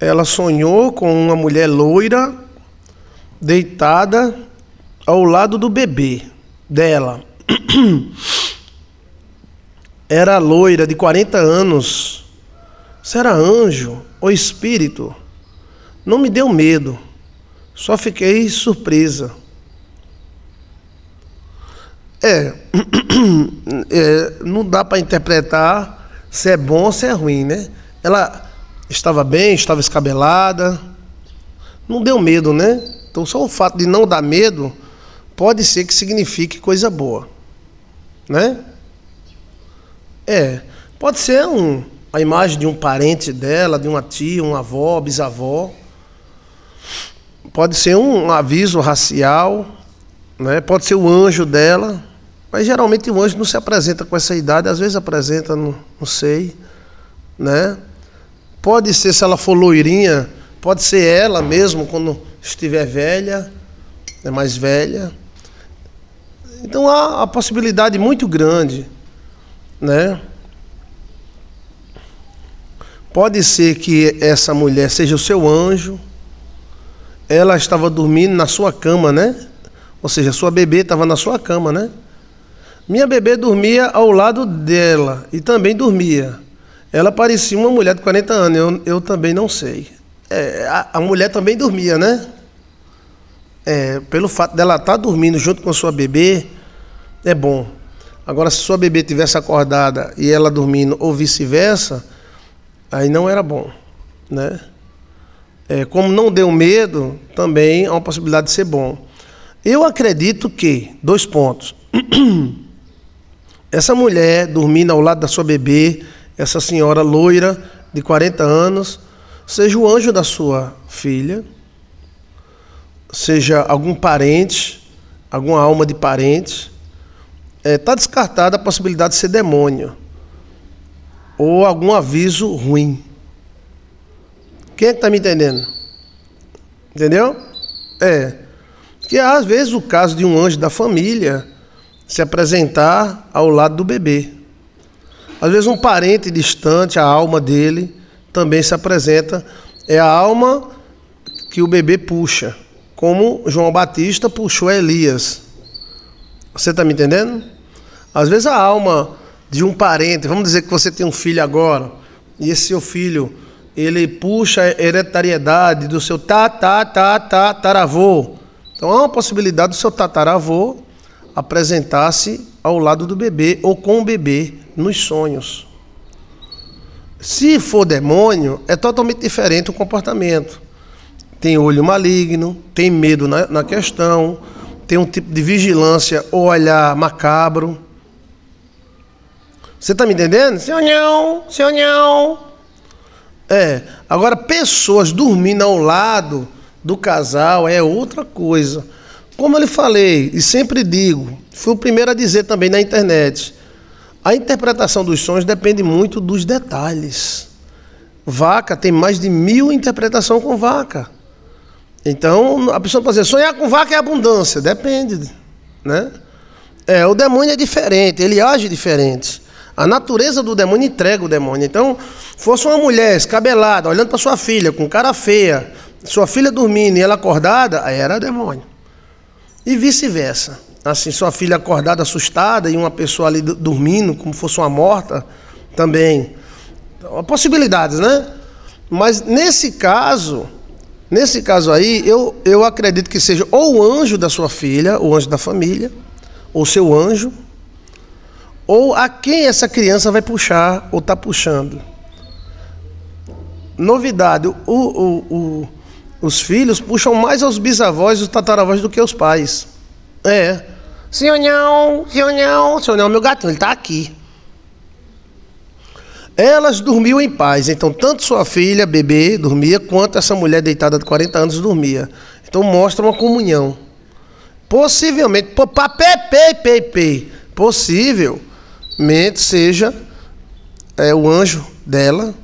ela sonhou com uma mulher loira deitada ao lado do bebê dela. Era loira de 40 anos. será anjo ou espírito, não me deu medo, só fiquei surpresa. É, é não dá para interpretar se é bom ou se é ruim, né? Ela Estava bem, estava escabelada. Não deu medo, né? Então, só o fato de não dar medo pode ser que signifique coisa boa, né? É, pode ser um, a imagem de um parente dela, de uma tia, um avó, bisavó. Pode ser um aviso racial, né? pode ser o anjo dela, mas geralmente o anjo não se apresenta com essa idade, às vezes apresenta, não, não sei. Né? Pode ser, se ela for loirinha, pode ser ela mesmo quando estiver velha, é mais velha. Então há a possibilidade muito grande, né? Pode ser que essa mulher seja o seu anjo. Ela estava dormindo na sua cama, né? Ou seja, sua bebê estava na sua cama, né? Minha bebê dormia ao lado dela e também dormia. Ela parecia uma mulher de 40 anos, eu, eu também não sei. É, a, a, mulher também dormia, né? É, pelo fato dela estar tá dormindo junto com sua bebê, é bom. Agora, se sua bebê tivesse acordada e ela dormindo, ou vice-versa, aí não era bom, né? É, como não deu medo, também há é uma possibilidade de ser bom. Eu acredito que, dois pontos. Essa mulher dormindo ao lado da sua bebê essa senhora loira de 40 anos seja o anjo da sua filha, seja algum parente, alguma alma de parente. Está é, tá descartada a possibilidade de ser demônio ou algum aviso ruim. Quem é que está me entendendo? Entendeu? É. Que às vezes o caso de um anjo da família se apresentar ao lado do bebê. Às vezes um parente distante, a alma dele também se apresenta. É a alma que o bebê puxa, como João Batista puxou Elias. Você está me entendendo? Às vezes a alma de um parente, vamos dizer que você tem um filho agora, e esse seu filho, ele puxa a hereditariedade do seu tataravô. Então há uma possibilidade do seu tataravô apresentar-se ao lado do bebê ou com o bebê nos sonhos. Se for demônio, é totalmente diferente o comportamento. Tem olho maligno, tem medo na, na questão, tem um tipo de vigilância ou olhar macabro. Você está me entendendo? Senhor não, senhor não. É, agora pessoas dormindo ao lado do casal é outra coisa. Como eu lhe falei e sempre digo, fui o primeiro a dizer também na internet, a interpretação dos sonhos depende muito dos detalhes. Vaca tem mais de mil interpretações com vaca. Então, a pessoa pode dizer, sonhar com vaca é abundância. Depende, né? É, o demônio é diferente, ele age diferente. A natureza do demônio entrega o demônio. Então, fosse uma mulher escabelada, olhando para sua filha, com cara feia, sua filha dormindo e ela acordada, aí era demônio. E vice-versa assim, sua filha acordada assustada e uma pessoa ali dormindo, como fosse uma morta, também. Então, possibilidades, né? Mas nesse caso, nesse caso aí, eu, eu acredito que seja ou o anjo da sua filha, o anjo da família, ou seu anjo, ou a quem essa criança vai puxar ou está puxando. Novidade, o, o, o, os filhos puxam mais aos bisavós e os tataravós do que os pais. É. Senhor não, senhor não, senhor não, meu gatinho, ele está aqui. Elas dormiam em paz, então tanto sua filha, bebê, dormia, quanto essa mulher deitada de 40 anos dormia. Então mostra uma comunhão. Possivelmente, pei. possivelmente seja é, o anjo dela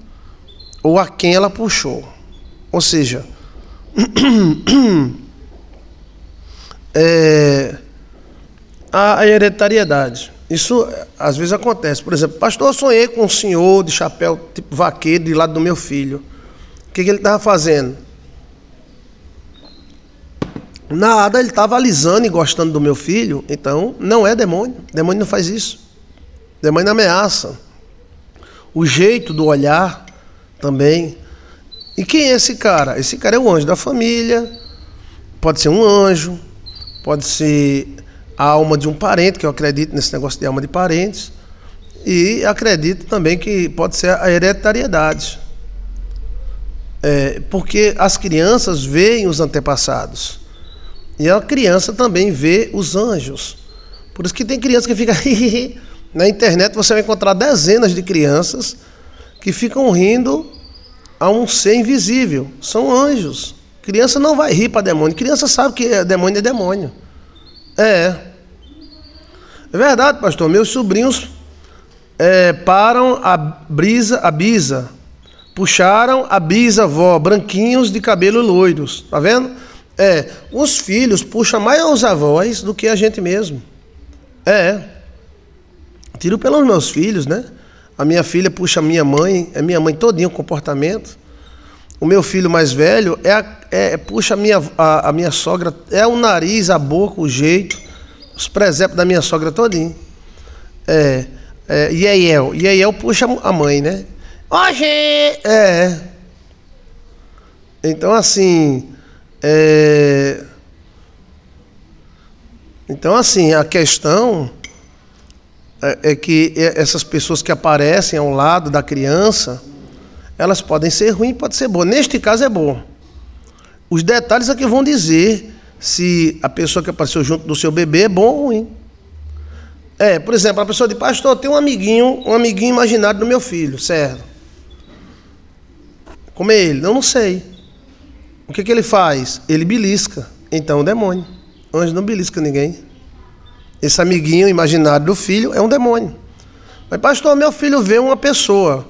ou a quem ela puxou. Ou seja, é, a hereditariedade. Isso eh, às vezes acontece. Por exemplo, pastor, eu sonhei com um senhor de chapéu tipo vaqueiro de lado do meu filho. O que, que ele estava fazendo? Nada, ele estava alisando e gostando do meu filho. Então, não é demônio. Demônio não faz isso. Demônio ameaça. O jeito do olhar também. E quem é esse cara? Esse cara é o anjo da família. Pode ser um anjo. Pode ser a alma de um parente, que eu acredito nesse negócio de alma de parentes, e acredito também que pode ser a hereditariedade. É, porque as crianças veem os antepassados. E a criança também vê os anjos. Por isso que tem criança que fica. Na internet você vai encontrar dezenas de crianças que ficam rindo a um ser invisível. São anjos. Criança não vai rir para demônio. Criança sabe que é demônio é demônio. É. É verdade, pastor. Meus sobrinhos é, param a brisa, a bisa. Puxaram a bisa, vó, branquinhos de cabelo loiros. Tá vendo? É. Os filhos puxam mais os avós do que a gente mesmo. É. Tiro pelos meus filhos, né? A minha filha puxa a minha mãe, é minha mãe todinha o comportamento. O meu filho mais velho é, a, é, é puxa a minha, a, a, minha sogra, é o nariz, a boca, o jeito, os presépios da minha sogra todinho. É, é aí Yeiel é é puxa a mãe, né? Hoje! É. Então, assim. É... Então, assim, a questão é, é que essas pessoas que aparecem ao lado da criança elas podem ser ruins, pode ser boa. Neste caso é bom. Os detalhes é que vão dizer se a pessoa que apareceu junto do seu bebê é bom ou ruim. É, por exemplo, a pessoa de pastor tem um amiguinho, um amiguinho imaginário do meu filho, certo? Como é ele? Eu não sei. O que, que ele faz? Ele belisca. Então, é um demônio. Anjo não belisca ninguém. Esse amiguinho imaginário do filho é um demônio. Mas, pastor, meu filho vê uma pessoa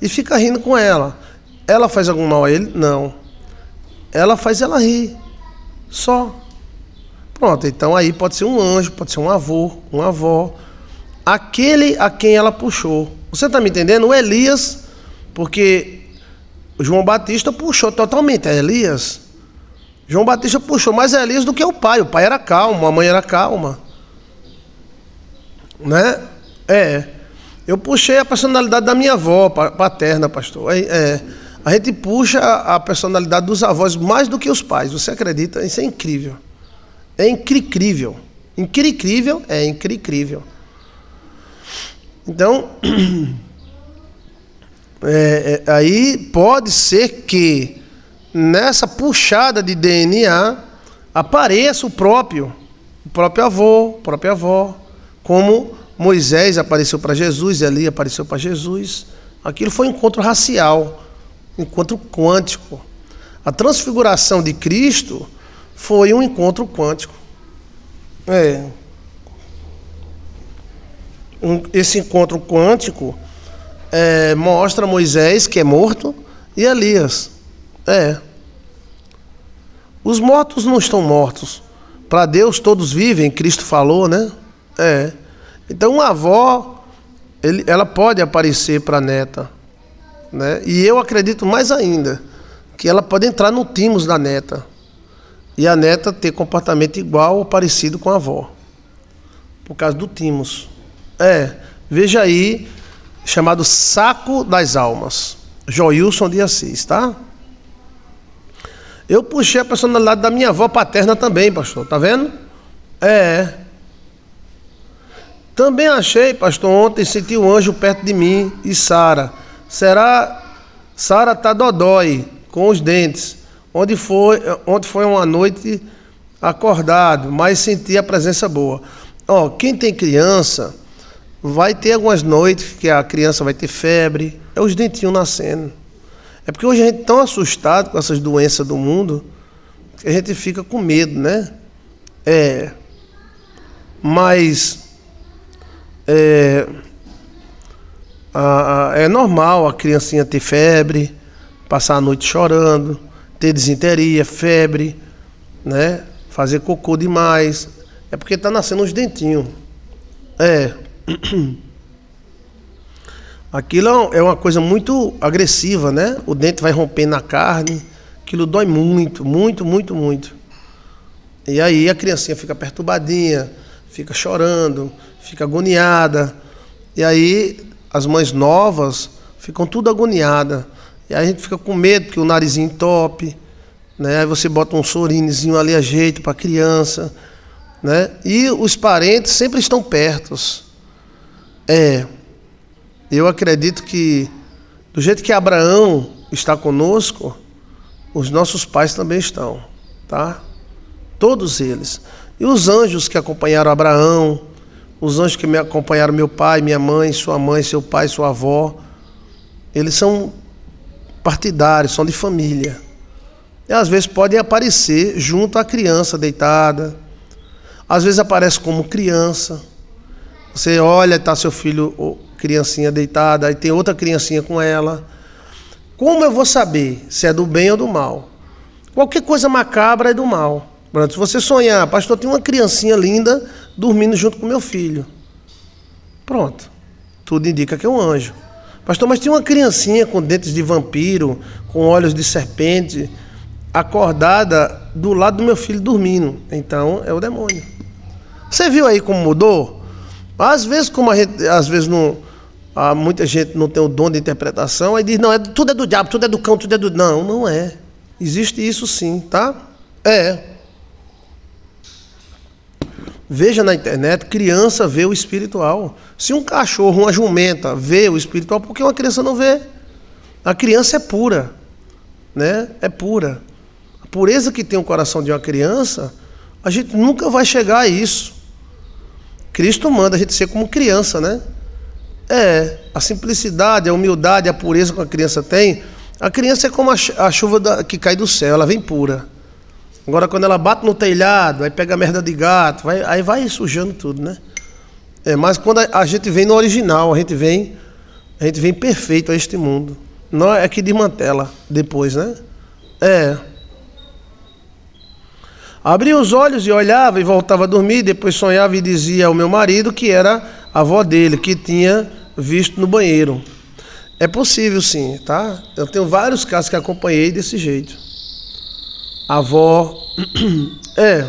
e fica rindo com ela. Ela faz algum mal a ele? Não. Ela faz ela rir. Só. Pronto, então aí pode ser um anjo, pode ser um avô, uma avó. Aquele a quem ela puxou. Você está me entendendo? O Elias, porque João Batista puxou totalmente a é Elias. João Batista puxou mais a Elias do que o pai. O pai era calmo, a mãe era calma. Né? É. Eu puxei a personalidade da minha avó, paterna, pastor. É, é, a gente puxa a personalidade dos avós mais do que os pais. Você acredita? Isso é incrível. É incrível. Incrível é incrível. Então, é, é, aí pode ser que nessa puxada de DNA apareça o próprio, o próprio avô, a própria avó, como Moisés apareceu para Jesus, Eli apareceu para Jesus. Aquilo foi um encontro racial, um encontro quântico. A transfiguração de Cristo foi um encontro quântico. É. Esse encontro quântico é, mostra Moisés, que é morto, e Elias. É. Os mortos não estão mortos. Para Deus todos vivem, Cristo falou, né? É. Então, uma avó, ele, ela pode aparecer para a neta. Né? E eu acredito mais ainda que ela pode entrar no timos da neta e a neta ter comportamento igual ou parecido com a avó, por causa do timos. É, veja aí, chamado Saco das Almas, Joilson de Assis, tá? Eu puxei a personalidade da minha avó paterna também, pastor, tá vendo? É. Também achei, pastor, ontem senti um anjo perto de mim e Sara. Será Sara tá dodói com os dentes. Onde foi, onde foi uma noite acordado, mas senti a presença boa. Ó, quem tem criança vai ter algumas noites que a criança vai ter febre, é os dentinhos nascendo. É porque hoje a gente é tão assustado com essas doenças do mundo que a gente fica com medo, né? É. Mas é, a, a, é normal a criancinha ter febre, passar a noite chorando, ter desinteria, febre, né? Fazer cocô demais. É porque tá nascendo os dentinhos. É. Aquilo é uma coisa muito agressiva, né? O dente vai romper na carne. Aquilo dói muito, muito, muito, muito. E aí a criancinha fica perturbadinha, fica chorando, fica agoniada. E aí as mães novas ficam tudo agoniada. E aí a gente fica com medo porque o narizinho tope né? Aí você bota um sorinezinho ali a jeito para a criança, né? E os parentes sempre estão pertos É. Eu acredito que do jeito que Abraão está conosco, os nossos pais também estão, tá? Todos eles. E os anjos que acompanharam Abraão, os anjos que me acompanharam, meu pai, minha mãe, sua mãe, seu pai, sua avó, eles são partidários, são de família. E às vezes podem aparecer junto à criança deitada, às vezes aparece como criança. Você olha, está seu filho ou criancinha deitada, aí tem outra criancinha com ela. Como eu vou saber se é do bem ou do mal? Qualquer coisa macabra é do mal. Pronto, se você sonhar, pastor, tem uma criancinha linda dormindo junto com meu filho. Pronto. Tudo indica que é um anjo. Pastor, mas tem uma criancinha com dentes de vampiro, com olhos de serpente, acordada do lado do meu filho dormindo. Então é o demônio. Você viu aí como mudou? Às vezes, como a gente, às vezes não, há muita gente não tem o dom de interpretação, aí diz, não, é, tudo é do diabo, tudo é do cão, tudo é do. Não, não é. Existe isso sim, tá? É. Veja na internet, criança vê o espiritual. Se um cachorro, uma jumenta vê o espiritual, por que uma criança não vê? A criança é pura, né? É pura. A pureza que tem o coração de uma criança, a gente nunca vai chegar a isso. Cristo manda a gente ser como criança, né? É, a simplicidade, a humildade, a pureza que a criança tem, a criança é como a chuva que cai do céu, ela vem pura. Agora, quando ela bate no telhado, aí pega merda de gato, vai, aí vai sujando tudo, né? É, mas quando a, a, gente vem no original, a gente vem, a gente vem perfeito a este mundo. Não é que desmantela depois, né? É. Abria os olhos e olhava e voltava a dormir, depois sonhava e dizia ao meu marido que era a avó dele, que tinha visto no banheiro. É possível sim, tá? Eu tenho vários casos que acompanhei desse jeito avó. É.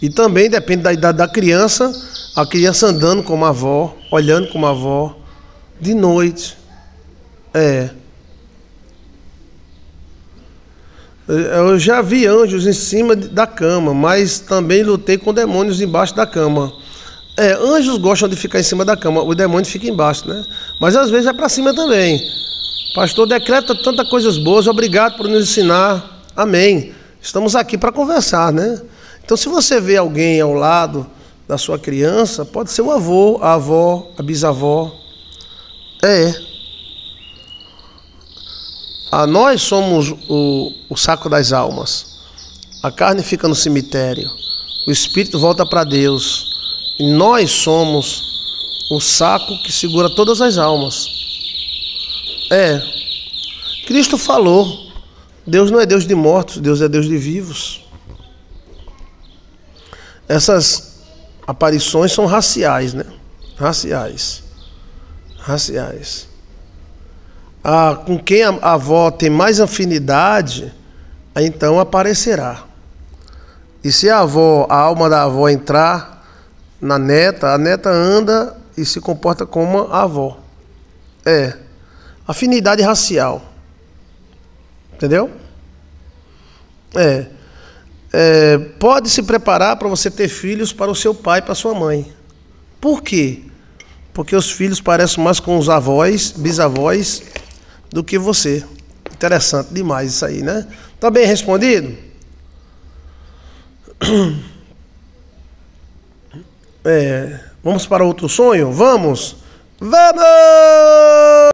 E também depende da idade da criança, a criança andando como a avó, olhando como a avó, de noite. É. é. Eu já vi anjos em cima da cama, mas também lutei com demônios embaixo da cama. É, anjos gostam de ficar em cima da cama, o demônio fica embaixo, né? Mas às vezes é para cima também. Pastor, decreta tantas coisas boas, obrigado por nos ensinar. Amém. Estamos aqui para conversar, né? Então, se você vê alguém ao lado da sua criança, pode ser o avô, a avó, a bisavó. É. A ah, nós somos o, o saco das almas. A carne fica no cemitério. O espírito volta para Deus. E nós somos o saco que segura todas as almas. É. Cristo falou: Deus não é Deus de mortos, Deus é Deus de vivos. Essas aparições são raciais, né? Raciais. Raciais. Ah, com quem a avó tem mais afinidade, então aparecerá. E se a avó, a alma da avó entrar na neta, a neta anda e se comporta como a avó. É afinidade racial. Entendeu? É. é pode se preparar para você ter filhos para o seu pai, para sua mãe. Por quê? Porque os filhos parecem mais com os avós, bisavós, do que você. Interessante demais isso aí, né? Tá bem respondido? É, vamos para outro sonho? Vamos! Vamos!